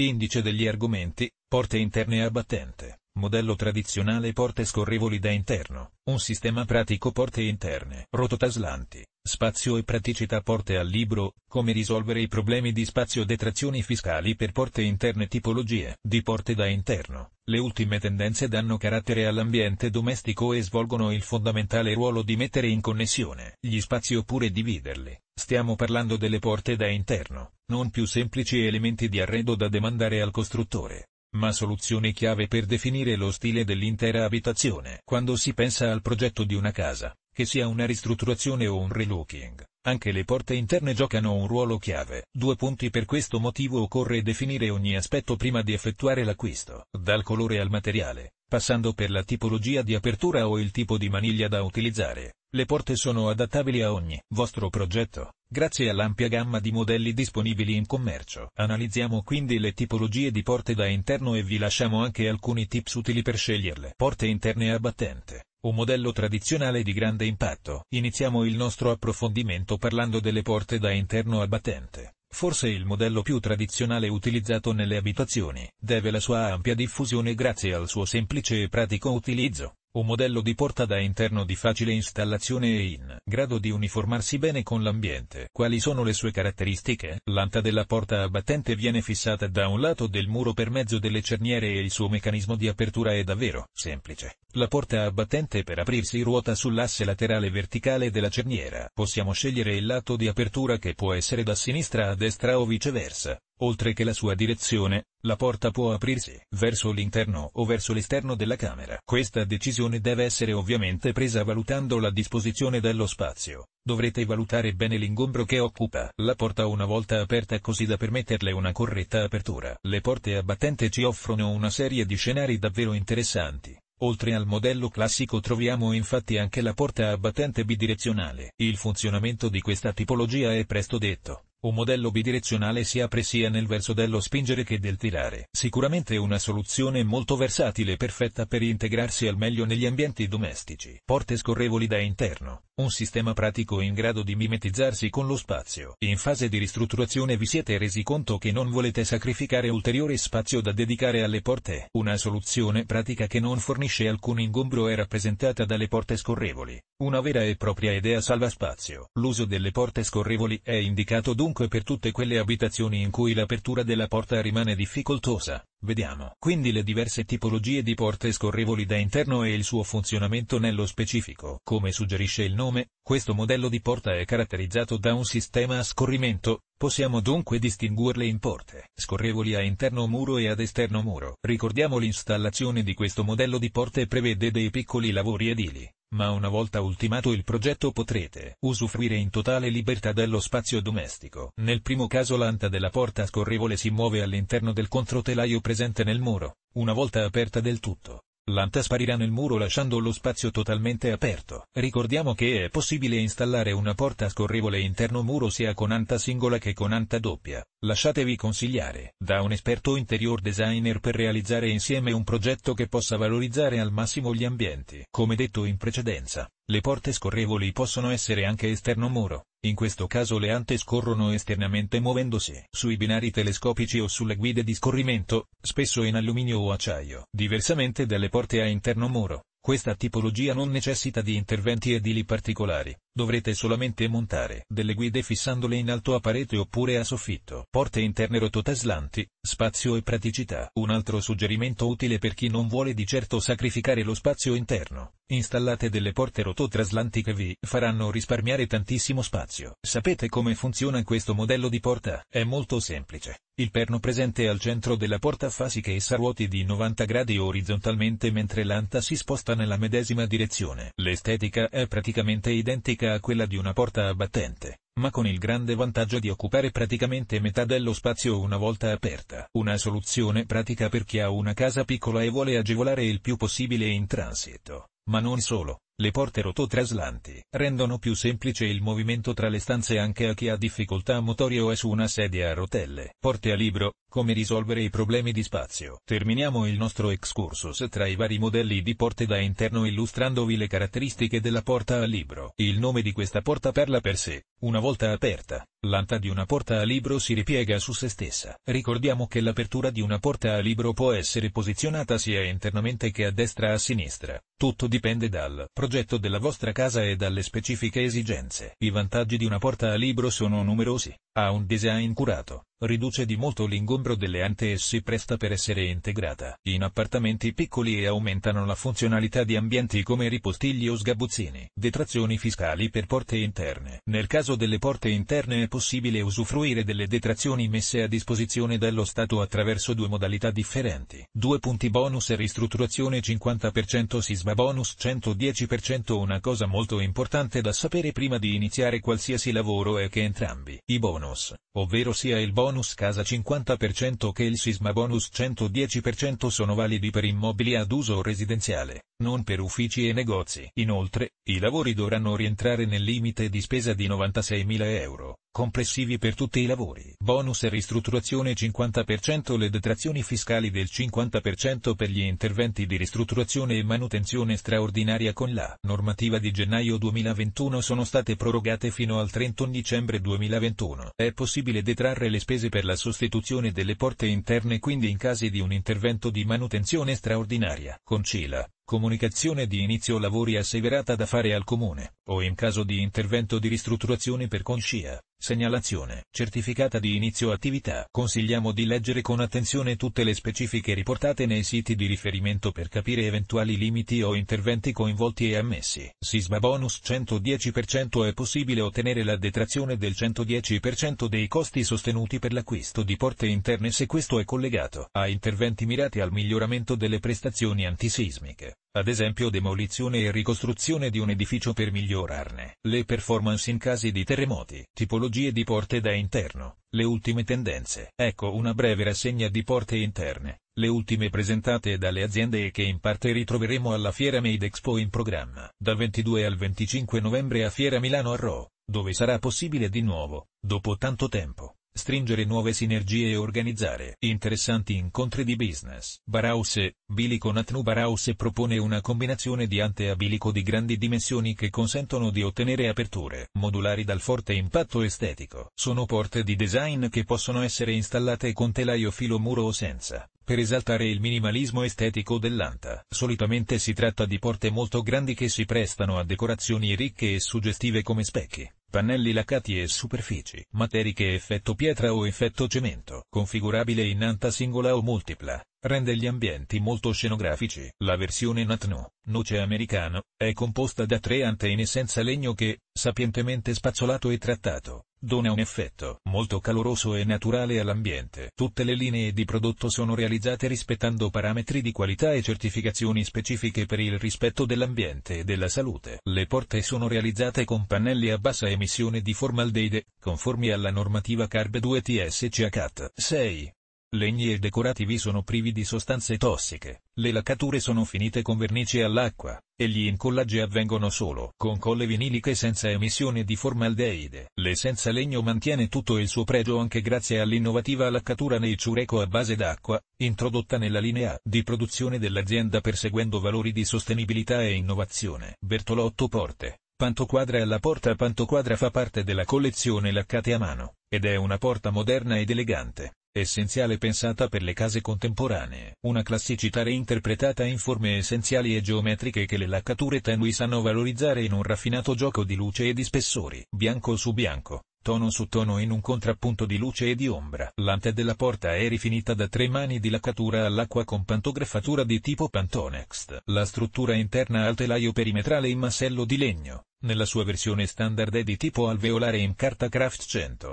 Indice degli argomenti, porte interne a battente modello tradizionale porte scorrevoli da interno, un sistema pratico porte interne, rototaslanti, spazio e praticità porte al libro, come risolvere i problemi di spazio detrazioni fiscali per porte interne tipologie di porte da interno. Le ultime tendenze danno carattere all'ambiente domestico e svolgono il fondamentale ruolo di mettere in connessione gli spazi oppure dividerli. Stiamo parlando delle porte da interno, non più semplici elementi di arredo da demandare al costruttore ma soluzione chiave per definire lo stile dell'intera abitazione. Quando si pensa al progetto di una casa, che sia una ristrutturazione o un relooking, anche le porte interne giocano un ruolo chiave. Due punti per questo motivo occorre definire ogni aspetto prima di effettuare l'acquisto, dal colore al materiale, Passando per la tipologia di apertura o il tipo di maniglia da utilizzare, le porte sono adattabili a ogni vostro progetto, grazie all'ampia gamma di modelli disponibili in commercio. Analizziamo quindi le tipologie di porte da interno e vi lasciamo anche alcuni tips utili per sceglierle. Porte interne a battente, un modello tradizionale di grande impatto. Iniziamo il nostro approfondimento parlando delle porte da interno a battente. Forse il modello più tradizionale utilizzato nelle abitazioni, deve la sua ampia diffusione grazie al suo semplice e pratico utilizzo. Un modello di porta da interno di facile installazione e in grado di uniformarsi bene con l'ambiente. Quali sono le sue caratteristiche? L'anta della porta a battente viene fissata da un lato del muro per mezzo delle cerniere e il suo meccanismo di apertura è davvero semplice. La porta a battente per aprirsi ruota sull'asse laterale verticale della cerniera. Possiamo scegliere il lato di apertura che può essere da sinistra a destra o viceversa. Oltre che la sua direzione, la porta può aprirsi verso l'interno o verso l'esterno della camera. Questa decisione deve essere ovviamente presa valutando la disposizione dello spazio. Dovrete valutare bene l'ingombro che occupa la porta una volta aperta così da permetterle una corretta apertura. Le porte a battente ci offrono una serie di scenari davvero interessanti. Oltre al modello classico troviamo infatti anche la porta a battente bidirezionale. Il funzionamento di questa tipologia è presto detto. Un modello bidirezionale si apre sia nel verso dello spingere che del tirare. Sicuramente una soluzione molto versatile e perfetta per integrarsi al meglio negli ambienti domestici. Porte scorrevoli da interno. Un sistema pratico in grado di mimetizzarsi con lo spazio. In fase di ristrutturazione vi siete resi conto che non volete sacrificare ulteriore spazio da dedicare alle porte. Una soluzione pratica che non fornisce alcun ingombro è rappresentata dalle porte scorrevoli. Una vera e propria idea salva spazio. L'uso delle porte scorrevoli è indicato dunque dunque per tutte quelle abitazioni in cui l'apertura della porta rimane difficoltosa. Vediamo quindi le diverse tipologie di porte scorrevoli da interno e il suo funzionamento nello specifico. Come suggerisce il nome, questo modello di porta è caratterizzato da un sistema a scorrimento, possiamo dunque distinguerle in porte scorrevoli a interno muro e ad esterno muro. Ricordiamo l'installazione di questo modello di porte prevede dei piccoli lavori edili, ma una volta ultimato il progetto potrete usufruire in totale libertà dello spazio domestico. Nel primo caso l'anta della porta scorrevole si muove all'interno del controtelaio presente nel muro, una volta aperta del tutto. L'anta sparirà nel muro lasciando lo spazio totalmente aperto. Ricordiamo che è possibile installare una porta scorrevole interno muro sia con anta singola che con anta doppia. Lasciatevi consigliare da un esperto interior designer per realizzare insieme un progetto che possa valorizzare al massimo gli ambienti. Come detto in precedenza, le porte scorrevoli possono essere anche esterno muro, in questo caso le ante scorrono esternamente muovendosi sui binari telescopici o sulle guide di scorrimento, spesso in alluminio o acciaio. Diversamente dalle porte a interno muro, questa tipologia non necessita di interventi edili particolari. Dovrete solamente montare delle guide fissandole in alto a parete oppure a soffitto. Porte interne rototaslanti, spazio e praticità. Un altro suggerimento utile per chi non vuole di certo sacrificare lo spazio interno. Installate delle porte rototraslanti che vi faranno risparmiare tantissimo spazio. Sapete come funziona questo modello di porta? È molto semplice. Il perno presente al centro della porta fa sì che essa ruoti di 90 gradi orizzontalmente mentre l'anta si sposta nella medesima direzione. L'estetica è praticamente identica a quella di una porta a battente, ma con il grande vantaggio di occupare praticamente metà dello spazio una volta aperta. Una soluzione pratica per chi ha una casa piccola e vuole agevolare il più possibile in transito, ma non solo. Le porte rototraslanti rendono più semplice il movimento tra le stanze anche a chi ha difficoltà motorie o è su una sedia a rotelle. Porte a libro, come risolvere i problemi di spazio. Terminiamo il nostro excursus tra i vari modelli di porte da interno illustrandovi le caratteristiche della porta a libro. Il nome di questa porta parla per sé. Una volta aperta, l'anta di una porta a libro si ripiega su se stessa. Ricordiamo che l'apertura di una porta a libro può essere posizionata sia internamente che a destra a sinistra. Tutto dipende dal prodotto progetto della vostra casa e dalle specifiche esigenze. I vantaggi di una porta a libro sono numerosi. Ha un design curato, riduce di molto l'ingombro delle ante e si presta per essere integrata in appartamenti piccoli e aumentano la funzionalità di ambienti come ripostigli o sgabuzzini. Detrazioni fiscali per porte interne. Nel caso delle porte interne è possibile usufruire delle detrazioni messe a disposizione dallo Stato attraverso due modalità differenti. Due punti bonus e ristrutturazione 50% sisma bonus 110% Una cosa molto importante da sapere prima di iniziare qualsiasi lavoro è che entrambi i bonus bonus, ovvero sia il bonus casa 50% che il sisma bonus 110% sono validi per immobili ad uso residenziale, non per uffici e negozi. Inoltre, i lavori dovranno rientrare nel limite di spesa di 96.000 euro, complessivi per tutti i lavori. Bonus e ristrutturazione 50% le detrazioni fiscali del 50% per gli interventi di ristrutturazione e manutenzione straordinaria con la normativa di gennaio 2021 sono state prorogate fino al 31 dicembre 2021. È possibile detrarre le spese per la sostituzione delle porte interne quindi in casi di un intervento di manutenzione straordinaria. Concila, comunicazione di inizio lavori asseverata da fare al comune, o in caso di intervento di ristrutturazione per conscia, segnalazione, certificata di inizio attività. Consigliamo di leggere con attenzione tutte le specifiche riportate nei siti di riferimento per capire eventuali limiti o interventi coinvolti e ammessi. Sisma bonus 110% è possibile ottenere la detrazione del 110% dei costi sostenuti per l'acquisto di porte interne se questo è collegato a interventi mirati al miglioramento delle prestazioni antisismiche ad esempio demolizione e ricostruzione di un edificio per migliorarne le performance in casi di terremoti, tipologie di porte da interno, le ultime tendenze. Ecco una breve rassegna di porte interne, le ultime presentate dalle aziende e che in parte ritroveremo alla Fiera Made Expo in programma, dal 22 al 25 novembre a Fiera Milano a Rho, dove sarà possibile di nuovo, dopo tanto tempo, stringere nuove sinergie e organizzare interessanti incontri di business. Barause, Bilico Natnu Barause propone una combinazione di ante a bilico di grandi dimensioni che consentono di ottenere aperture modulari dal forte impatto estetico. Sono porte di design che possono essere installate con telaio filo muro o senza, per esaltare il minimalismo estetico dell'anta. Solitamente si tratta di porte molto grandi che si prestano a decorazioni ricche e suggestive come specchi pannelli lacati e superfici, materiche effetto pietra o effetto cemento, configurabile in anta singola o multipla, rende gli ambienti molto scenografici. La versione Natnu, noce americano, è composta da tre ante in essenza legno che, sapientemente spazzolato e trattato, dona un effetto molto caloroso e naturale all'ambiente. Tutte le linee di prodotto sono realizzate rispettando parametri di qualità e certificazioni specifiche per il rispetto dell'ambiente e della salute. Le porte sono realizzate con pannelli a bassa emissione di formaldeide, conformi alla normativa CARB 2 TSCH 6. Legni e decorativi sono privi di sostanze tossiche, le laccature sono finite con vernice all'acqua, e gli incollaggi avvengono solo con colle viniliche senza emissione di formaldeide. L'essenza legno mantiene tutto il suo pregio anche grazie all'innovativa laccatura nei ciureco a base d'acqua, introdotta nella linea di produzione dell'azienda perseguendo valori di sostenibilità e innovazione. Bertolotto Porte Pantoquadra alla porta Pantoquadra fa parte della collezione laccate a mano, ed è una porta moderna ed elegante, essenziale pensata per le case contemporanee, una classicità reinterpretata in forme essenziali e geometriche che le laccature tenui sanno valorizzare in un raffinato gioco di luce e di spessori, bianco su bianco tono su tono in un contrappunto di luce e di ombra. L'ante della porta è rifinita da tre mani di laccatura all'acqua con pantografatura di tipo Pantonext. La struttura interna al telaio perimetrale in massello di legno. Nella sua versione standard è di tipo alveolare in carta craft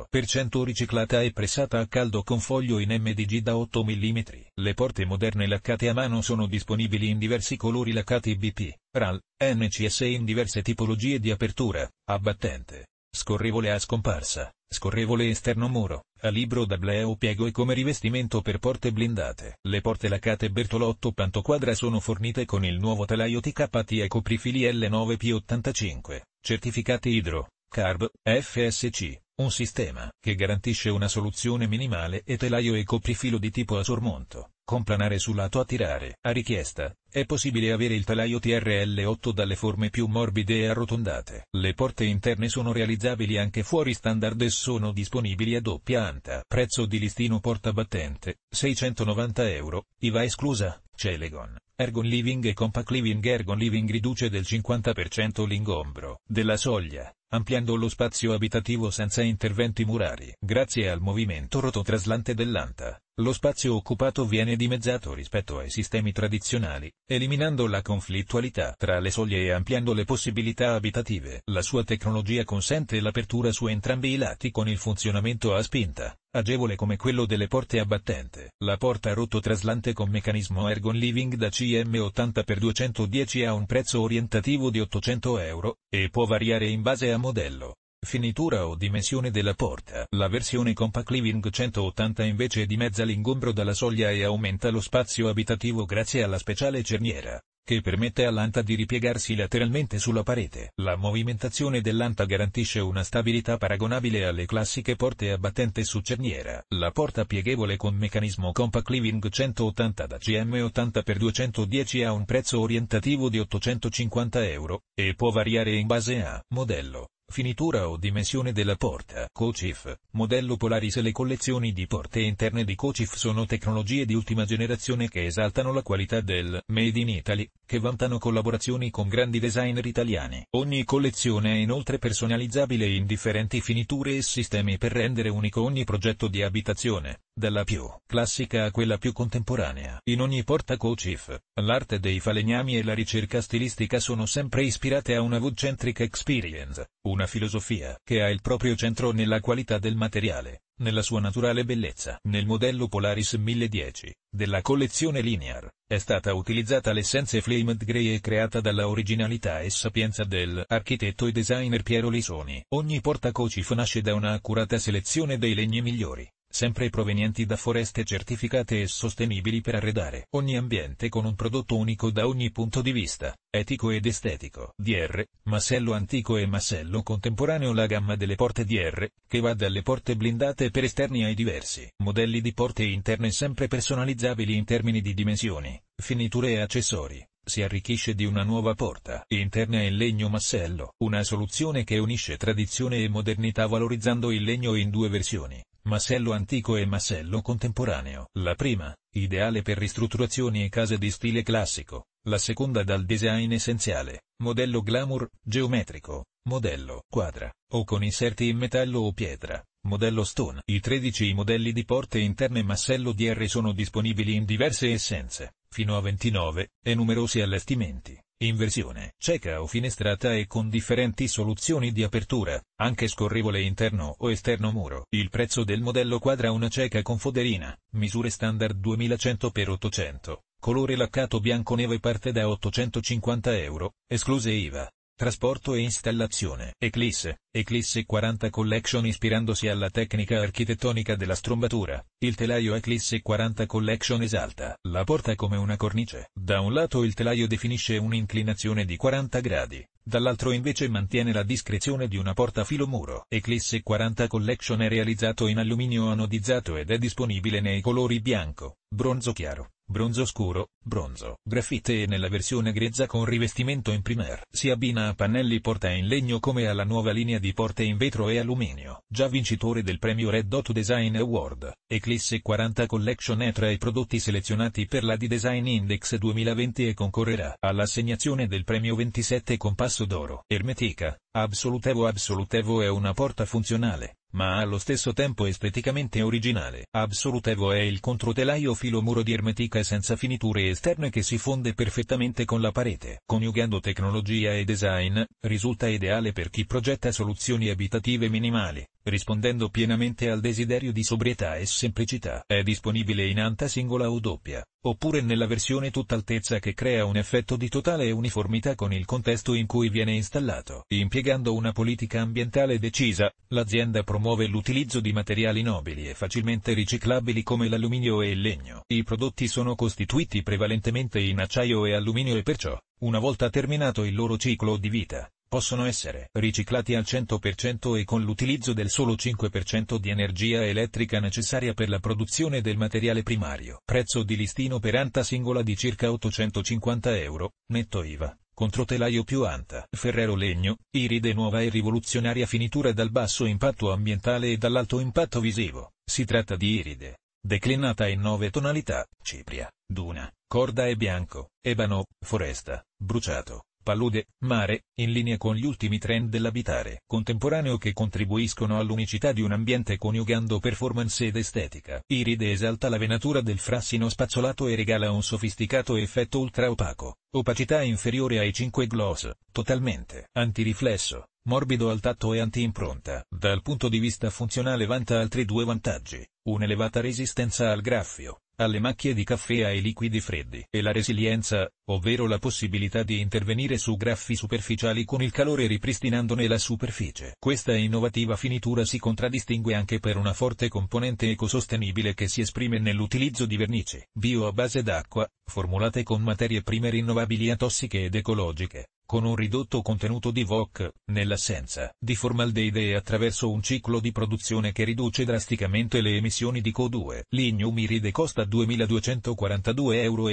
100% riciclata e pressata a caldo con foglio in MDG da 8 mm. Le porte moderne laccate a mano sono disponibili in diversi colori laccati BP, RAL, NCS e in diverse tipologie di apertura, abbattente, scorrevole a scomparsa, scorrevole esterno muro, a libro da bleo piego e come rivestimento per porte blindate. Le porte lacate Bertolotto Pantoquadra sono fornite con il nuovo telaio TKT e coprifili L9P85, certificati idro, carb, FSC, un sistema che garantisce una soluzione minimale e telaio e coprifilo di tipo a sormonto. Complanare sul lato a tirare. A richiesta, è possibile avere il telaio TRL8 dalle forme più morbide e arrotondate. Le porte interne sono realizzabili anche fuori standard e sono disponibili a doppia anta. Prezzo di listino portabattente, 690 euro, IVA esclusa, Celegon. Ergon Living e Compact Living Ergon Living riduce del 50% l'ingombro della soglia, ampliando lo spazio abitativo senza interventi murari. Grazie al movimento rototraslante dell'anta, lo spazio occupato viene dimezzato rispetto ai sistemi tradizionali, eliminando la conflittualità tra le soglie e ampliando le possibilità abitative. La sua tecnologia consente l'apertura su entrambi i lati con il funzionamento a spinta, agevole come quello delle porte a battente. La porta rototraslante con meccanismo Ergon Living da 5 CM80x210 ha un prezzo orientativo di 800 euro, e può variare in base a modello, finitura o dimensione della porta. La versione Compact Living 180 invece dimezza l'ingombro dalla soglia e aumenta lo spazio abitativo grazie alla speciale cerniera che permette all'anta di ripiegarsi lateralmente sulla parete. La movimentazione dell'anta garantisce una stabilità paragonabile alle classiche porte a battente su cerniera. La porta pieghevole con meccanismo compact living 180 da CM 80x210 ha un prezzo orientativo di 850 euro, e può variare in base a modello. Finitura o dimensione della porta. CoCIF, modello Polaris Le collezioni di porte interne di CoCIF sono tecnologie di ultima generazione che esaltano la qualità del Made in Italy, che vantano collaborazioni con grandi designer italiani. Ogni collezione è inoltre personalizzabile in differenti finiture e sistemi per rendere unico ogni progetto di abitazione dalla più classica a quella più contemporanea. In ogni porta portacochif, l'arte dei falegnami e la ricerca stilistica sono sempre ispirate a una wood-centric experience, una filosofia che ha il proprio centro nella qualità del materiale, nella sua naturale bellezza. Nel modello Polaris 1010, della collezione Linear, è stata utilizzata l'essenza Flamed Grey e creata dalla originalità e sapienza del architetto e designer Piero Lisoni. Ogni porta portacocif nasce da una accurata selezione dei legni migliori, sempre provenienti da foreste certificate e sostenibili per arredare ogni ambiente con un prodotto unico da ogni punto di vista, etico ed estetico. DR, massello antico e massello contemporaneo La gamma delle porte DR, che va dalle porte blindate per esterni ai diversi modelli di porte interne sempre personalizzabili in termini di dimensioni, finiture e accessori si arricchisce di una nuova porta interna in legno massello, una soluzione che unisce tradizione e modernità valorizzando il legno in due versioni, Massello antico e massello contemporaneo. La prima, ideale per ristrutturazioni e case di stile classico, la seconda dal design essenziale, modello glamour, geometrico, modello quadra, o con inserti in metallo o pietra, modello stone. I 13 modelli di porte interne massello DR sono disponibili in diverse essenze, fino a 29, e numerosi allestimenti in versione cieca o finestrata e con differenti soluzioni di apertura, anche scorrevole interno o esterno muro. Il prezzo del modello quadra una cieca con foderina, misure standard 2100x800, colore laccato bianco neve parte da 850 euro, escluse IVA trasporto e installazione. Eclisse, Eclisse 40 Collection ispirandosi alla tecnica architettonica della strombatura, il telaio Eclisse 40 Collection esalta la porta come una cornice. Da un lato il telaio definisce un'inclinazione di 40 gradi, dall'altro invece mantiene la discrezione di una porta filomuro. Eclisse 40 Collection è realizzato in alluminio anodizzato ed è disponibile nei colori bianco, bronzo chiaro, Bronzo scuro, bronzo, graffite e nella versione grezza con rivestimento in primer. Si abbina a pannelli porta in legno come alla nuova linea di porte in vetro e alluminio, già vincitore del premio Red Dot Design Award. Eclisse 40 Collection è tra i prodotti selezionati per la D-Design Index 2020 e concorrerà all'assegnazione del premio 27 Compasso d'Oro. Ermetica, Absolutevo Absolutevo è una porta funzionale, ma allo stesso tempo esteticamente originale. Absolutevo è il controtelaio filo muro di ermetica senza finiture esterne che si fonde perfettamente con la parete. Coniugando tecnologia e design, risulta ideale per chi progetta soluzioni abitative minimali rispondendo pienamente al desiderio di sobrietà e semplicità. È disponibile in anta singola o doppia, oppure nella versione tutt'altezza che crea un effetto di totale uniformità con il contesto in cui viene installato. Impiegando una politica ambientale decisa, l'azienda promuove l'utilizzo di materiali nobili e facilmente riciclabili come l'alluminio e il legno. I prodotti sono costituiti prevalentemente in acciaio e alluminio e perciò, una volta terminato il loro ciclo di vita, possono essere riciclati al 100% e con l'utilizzo del solo 5% di energia elettrica necessaria per la produzione del materiale primario. Prezzo di listino per anta singola di circa 850 euro, netto IVA. Contro telaio più anta, ferrero legno, iride nuova e rivoluzionaria finitura dal basso impatto ambientale e dall'alto impatto visivo. Si tratta di iride, declinata in nove tonalità, cipria, duna, corda e bianco, ebano, foresta, bruciato, palude, mare, in linea con gli ultimi trend dell'abitare contemporaneo che contribuiscono all'unicità di un ambiente coniugando performance ed estetica. Iride esalta la venatura del frassino spazzolato e regala un sofisticato effetto ultra opaco, opacità inferiore ai 5 gloss, totalmente antiriflesso, morbido al tatto e anti-impronta. Dal punto di vista funzionale vanta altri due vantaggi, un'elevata resistenza al graffio, alle macchie di caffè ai liquidi freddi e la resilienza, ovvero la possibilità di intervenire su graffi superficiali con il calore ripristinandone la superficie. Questa innovativa finitura si contraddistingue anche per una forte componente ecosostenibile che si esprime nell'utilizzo di vernici bio a base d'acqua, formulate con materie prime rinnovabili atossiche ed ecologiche, con un ridotto contenuto di VOC, nell'assenza di formaldeide e attraverso un ciclo di produzione che riduce drasticamente le emissioni di CO2. L'ignum iride costa 2.242,50 euro,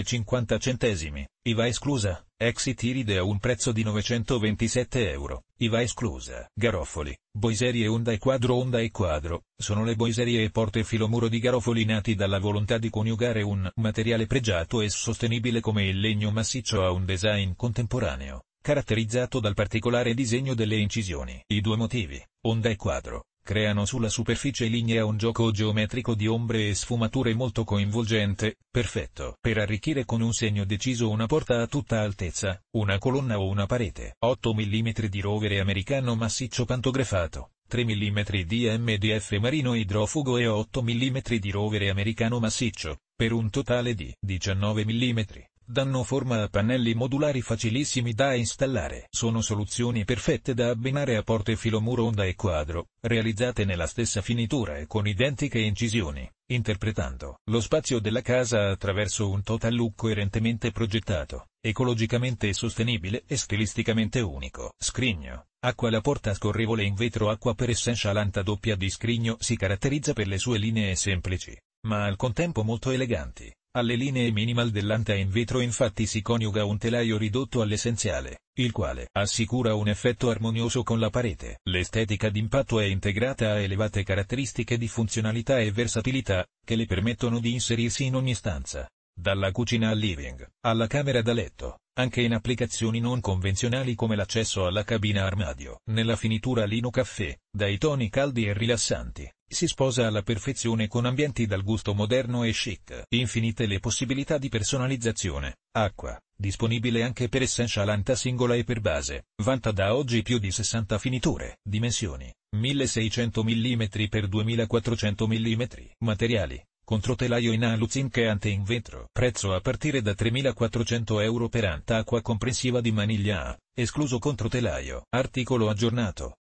IVA esclusa, exit iride a un prezzo di 927 euro, IVA esclusa. Garofoli, boiserie onda e quadro onda e quadro, sono le boiserie e porte filomuro di garofoli nati dalla volontà di coniugare un materiale pregiato e sostenibile come il legno massiccio a un design contemporaneo caratterizzato dal particolare disegno delle incisioni. I due motivi, onda e quadro, creano sulla superficie lignea un gioco geometrico di ombre e sfumature molto coinvolgente, perfetto per arricchire con un segno deciso una porta a tutta altezza, una colonna o una parete. 8 mm di rovere americano massiccio pantografato. 3 mm di MDF marino idrofugo e 8 mm di rovere americano massiccio, per un totale di 19 mm danno forma a pannelli modulari facilissimi da installare. Sono soluzioni perfette da abbinare a porte filomuro onda e quadro, realizzate nella stessa finitura e con identiche incisioni, interpretando lo spazio della casa attraverso un total look coerentemente progettato, ecologicamente sostenibile e stilisticamente unico. Scrigno Acqua La porta scorrevole in vetro acqua per Essential Anta doppia di scrigno si caratterizza per le sue linee semplici, ma al contempo molto eleganti alle linee minimal dell'anta in vetro infatti si coniuga un telaio ridotto all'essenziale, il quale assicura un effetto armonioso con la parete. L'estetica d'impatto è integrata a elevate caratteristiche di funzionalità e versatilità, che le permettono di inserirsi in ogni stanza. Dalla cucina al living, alla camera da letto, anche in applicazioni non convenzionali come l'accesso alla cabina armadio. Nella finitura Lino Caffè, dai toni caldi e rilassanti, si sposa alla perfezione con ambienti dal gusto moderno e chic. Infinite le possibilità di personalizzazione. Acqua, disponibile anche per Essential Anta singola e per base, vanta da oggi più di 60 finiture, dimensioni, 1600 mm x 2400 mm, materiali, controtelaio in alu zinc e ante in vetro, prezzo a partire da 3400 euro per anta acqua comprensiva di maniglia A, escluso controtelaio, articolo aggiornato.